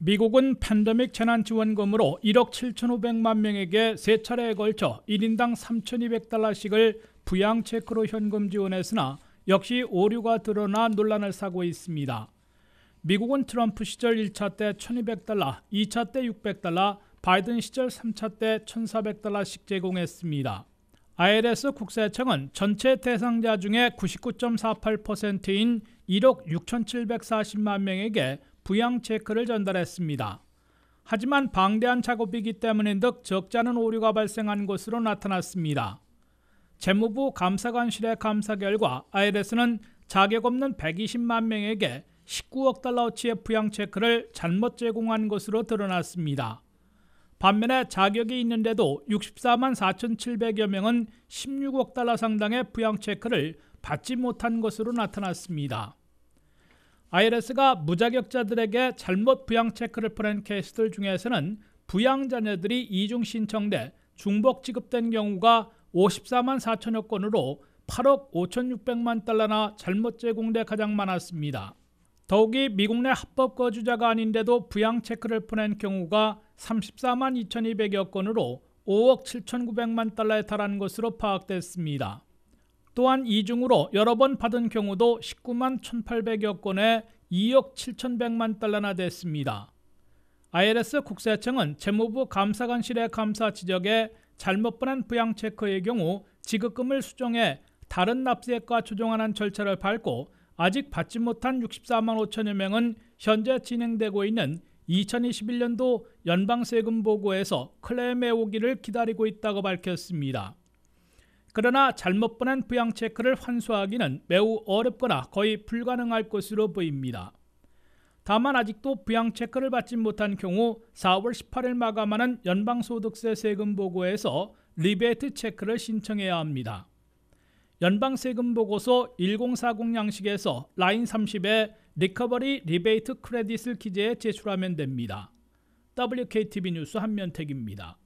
미국은 팬데믹 재난 지원금으로 1억 7,500만 명에게 세 차례에 걸쳐 1인당 3,200달러씩을 부양 체크로 현금 지원했으나 역시 오류가 드러나 논란을 사고 있습니다. 미국은 트럼프 시절 1차 때 1,200달러, 2차 때 600달러, 바이든 시절 3차 때 1,400달러씩 제공했습니다. ILS 국세청은 전체 대상자 중에 99.48%인 1억 6,740만 명에게 부양 체크를 전달했습니다. 하지만 방대한 작업이기 때문에 득 적잖은 오류가 발생한 것으로 나타났습니다. 재무부 감사관실의 감사 결과 IRS는 자격 없는 120만 명에게 19억 달러치의 부양 체크를 잘못 제공한 것으로 드러났습니다. 반면에 자격이 있는데도 64만 4,700여 명은 16억 달러 상당의 부양 체크를 받지 못한 것으로 나타났습니다. IRS가 무자격자들에게 잘못 부양 체크를 보낸 케이스들 중에서는 부양 자녀들이 이중 신청돼 중복 지급된 경우가 54만 4천여 건으로 8억 5,600만 달러나 잘못 제공돼 가장 많았습니다. 더욱이 미국 내 합법 거주자가 아닌데도 부양 체크를 보낸 경우가 34만 2,200여 건으로 5억 7,900만 달러에 달한 것으로 파악됐습니다. 또한 이중으로 여러 번 받은 경우도 19만 1,800여 건에 2억 7,100만 달러나 됐습니다. IRS 국세청은 재무부 감사관실의 감사 지적에 잘못 보낸 부양 체크의 경우 지급금을 수정해 다른 납세액과 조정하는 절차를 밟고 아직 받지 못한 64만 5천여 명은 현재 진행되고 있는 2021년도 연방세금 보고에서 클레임의 오기를 기다리고 있다고 밝혔습니다. 그러나 잘못 보낸 부양 체크를 환수하기는 매우 어렵거나 거의 불가능할 것으로 보입니다. 다만 아직도 부양 체크를 받지 못한 경우 4월 18일 마감하는 연방소득세 세금 보고에서 리베이트 체크를 신청해야 합니다. 연방세금 보고서 1040 양식에서 라인 30에 리커버리 리베이트 크레딧을 기재해 제출하면 됩니다. WKTV 뉴스 한면택입니다.